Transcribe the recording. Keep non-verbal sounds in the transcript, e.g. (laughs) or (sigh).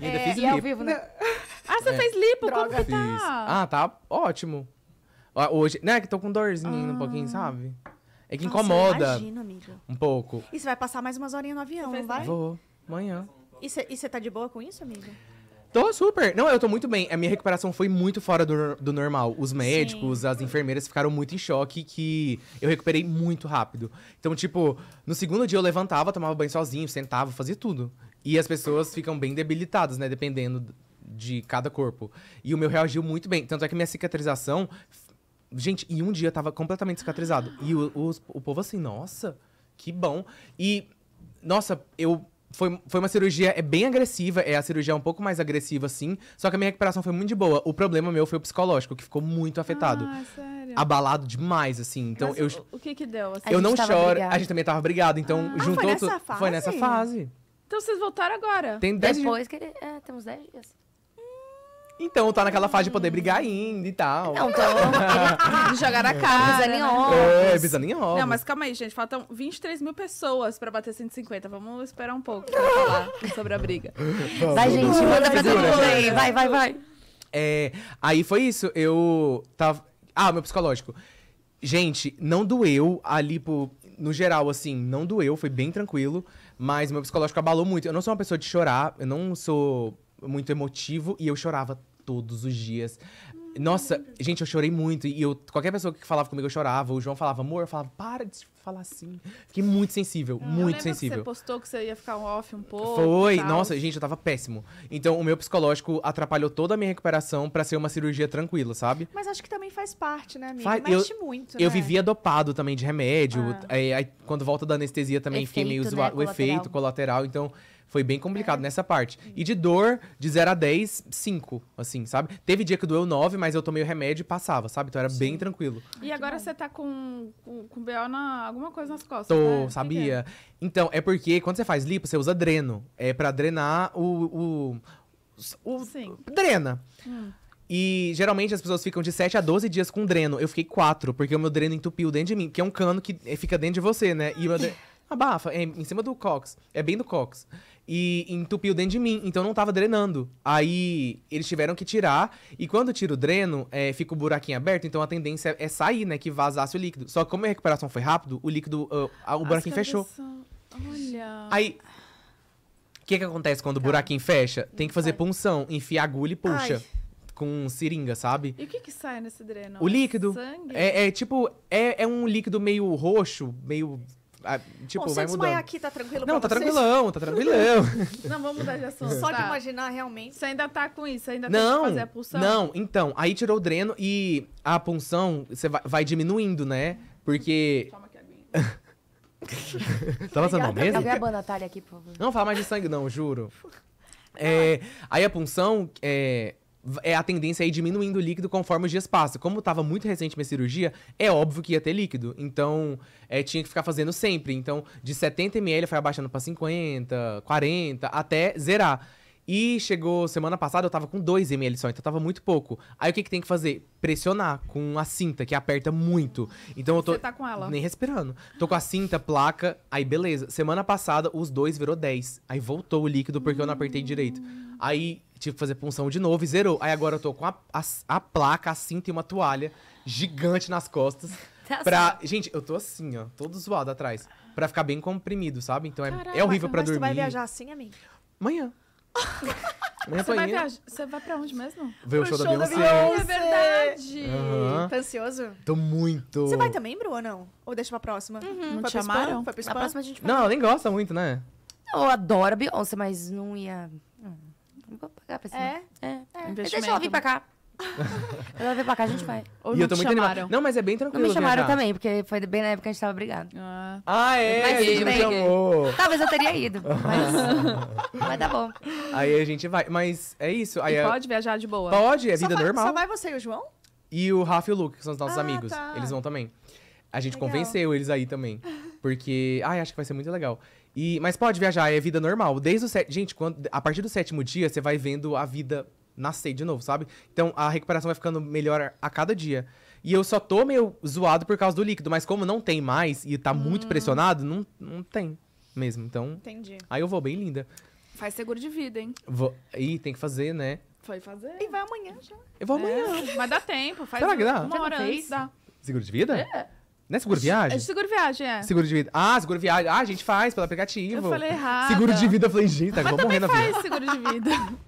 E ainda é, fiz e lipo. ao vivo, né? ah, você é. fez lipo? Droga. Como que tá? Fiz. Ah, tá ótimo. Hoje, né, que tô com dorzinho ah. um pouquinho, ah. sabe? É que Nossa, incomoda. Imagino, amiga. Um pouco. E você vai passar mais umas horinhas no avião, não vai? Vou. Amanhã. E você tá de boa com isso, amiga? Tô super. Não, eu tô muito bem. A minha recuperação foi muito fora do, do normal. Os médicos, Sim. as enfermeiras ficaram muito em choque que eu recuperei muito rápido. Então, tipo, no segundo dia eu levantava, tomava banho sozinho, sentava, fazia tudo. E as pessoas ficam bem debilitadas, né? Dependendo de cada corpo. E o meu reagiu muito bem. Tanto é que minha cicatrização. Gente, em um dia eu tava completamente cicatrizado. E o, o, o povo assim, nossa, que bom. E, nossa, eu foi, foi uma cirurgia é bem agressiva, é a cirurgia é um pouco mais agressiva, assim. Só que a minha recuperação foi muito de boa. O problema meu foi o psicológico, que ficou muito afetado. Ah, sério? Abalado demais, assim. Então Mas eu. O que que deu? Assim? Eu não choro. Brigado. A gente também tava brigado, então ah, juntou. Foi nessa, fase? foi nessa fase. Então vocês voltaram agora. Tem 10 Depois dias. que ele. É, temos 10 dias. Então, tá naquela fase de poder brigar ainda e tal. Não, então. (laughs) Jogar na é. cara. Pisando né? em É, pisando em Não, mas calma aí, gente. Faltam 23 mil pessoas pra bater 150. Vamos esperar um pouco pra falar (laughs) sobre a briga. Vai, gente, manda pra todo mundo aí. Vai, vai, vai. É, aí foi isso. Eu tava. Ah, meu psicológico. Gente, não doeu ali, pro... no geral, assim, não doeu. Foi bem tranquilo. Mas meu psicológico abalou muito. Eu não sou uma pessoa de chorar, eu não sou muito emotivo e eu chorava todos os dias. Nossa, gente, eu chorei muito. E eu, qualquer pessoa que falava comigo, eu chorava. O João falava, amor, eu falava, para de falar assim. Fiquei muito sensível, ah, muito sensível. você postou que você ia ficar off um pouco. Foi, nossa, gente, eu tava péssimo. Então, o meu psicológico atrapalhou toda a minha recuperação para ser uma cirurgia tranquila, sabe? Mas acho que também faz parte, né, amiga? Faz, Mexe eu, muito, Eu né? vivia dopado também de remédio. Ah. Aí, é, aí, quando volta da anestesia também efeito, fiquei meio né? O efeito colateral. Então, foi bem complicado é. nessa parte. E de dor, de 0 a 10, 5, assim, sabe? Teve dia que doeu 9, mas eu tomei o remédio e passava, sabe? Então era Sim. bem tranquilo. E agora você tá com, com, com BO na alguma coisa nas costas. Tô, né? sabia? É? Então, é porque quando você faz lipo, você usa dreno. É para drenar o. o, o Sim. Drena. Hum. E geralmente as pessoas ficam de 7 a 12 dias com dreno. Eu fiquei 4, porque o meu dreno entupiu dentro de mim, que é um cano que eh, fica dentro de você, né? E o meu dreno abafa, é em cima do cox, é bem do cox. E entupiu dentro de mim, então não tava drenando. Aí eles tiveram que tirar, e quando tira o dreno, é, fica o buraquinho aberto, então a tendência é sair, né, que vazasse o líquido. Só que como a recuperação foi rápido, o líquido, uh, o buraquinho cabeça... fechou. Olha... Aí... O que que acontece quando Calma. o tá. buraquinho fecha? Tem que fazer punção, enfiar agulha e puxa. Ai com seringa, sabe? E o que que sai nesse dreno? O líquido. É sangue? É, é tipo, é, é, um líquido meio roxo, meio a, tipo, Bom, vai se mudando. aqui, tá tranquilo Não, tá vocês? tranquilão, tá tranquilão. (laughs) não, vamos mudar de assunto. Só tá. de imaginar, realmente. Você ainda tá com isso, ainda não, tem que fazer a punção? Não, então, aí tirou o dreno e a punção você vai, vai diminuindo, né? Porque... Toma aqui a minha. (laughs) tá lançando mal mesmo? Tá a Natália aqui, por favor. Não fala mais de sangue, não, juro. (laughs) É, aí a punção, é, é, a tendência é diminuindo o líquido conforme os dias passam. Como estava muito recente minha cirurgia, é óbvio que ia ter líquido. Então, é, tinha que ficar fazendo sempre. Então, de 70 ml foi abaixando para 50, 40, até zerar. E chegou semana passada, eu tava com 2 ml só, então tava muito pouco. Aí o que, que tem que fazer? Pressionar com a cinta, que aperta muito. Então eu tô. Você tá com ela? Nem respirando. Tô com a cinta, placa, aí beleza. Semana passada, os dois virou 10. Aí voltou o líquido porque eu não apertei direito. Aí tive que fazer punção de novo e zerou. Aí agora eu tô com a, a, a placa, a cinta e uma toalha gigante nas costas. (laughs) Tá pra... Assim. Gente, eu tô assim, ó, todo zoado atrás. Pra ficar bem comprimido, sabe? Então Caramba, é, é horrível pra dormir. você vai viajar assim, amigo? Amanhã. (laughs) você, vai você vai pra onde mesmo? Ver o show, show da Beyoncé. É verdade. Uhum. Tá ansioso? Tô muito. Você vai também, Bru, ou não? Ou deixa pra próxima? Uhum. Não te chamaram? Foi pra A próxima a gente vai. Não, ela nem gosta muito, né? eu adoro a Beyoncé, mas não ia... Não vou pagar pra cima. É? É. é. Deixa ela vir pra cá. Ela veio pra cá, a gente vai. Ou e eu tô muito animado. Não, mas é bem tranquilo. Não me chamaram viajar. também, porque foi bem na época que a gente tava brigado Ah, ah é? Mas me chamou. Talvez eu teria ido, mas... (laughs) mas tá bom. Aí a gente vai. Mas é isso. Aí é... pode viajar de boa? Pode, é vida só normal. Vai, só vai você e o João? E o Rafa e o Luke, que são os nossos ah, amigos. Tá. Eles vão também. A gente legal. convenceu eles aí também. Porque, ai, acho que vai ser muito legal. E, mas pode viajar, é vida normal. Desde o set... Gente, quando, a partir do sétimo dia, você vai vendo a vida nascer de novo, sabe? Então a recuperação vai ficando melhor a cada dia. E eu só tô meio zoado por causa do líquido, mas como não tem mais e tá hum. muito pressionado, não, não tem mesmo. Então. Entendi. Aí eu vou bem linda. Faz seguro de vida, hein? Vou... Ih, tem que fazer, né? Foi fazer. E vai amanhã já. Eu vou é, amanhã. É. Mas dá tempo, faz Será que dá? uma hora antes. Dá. Seguro de vida? É. Não é seguro é viagem? É seguro viagem, é. Seguro de vida. Ah, seguro viagem. Ah, a gente faz pelo aplicativo. Eu falei errado. Seguro de vida, eu falei, gente, tá, vou morrer na vida. faz seguro de vida. (laughs)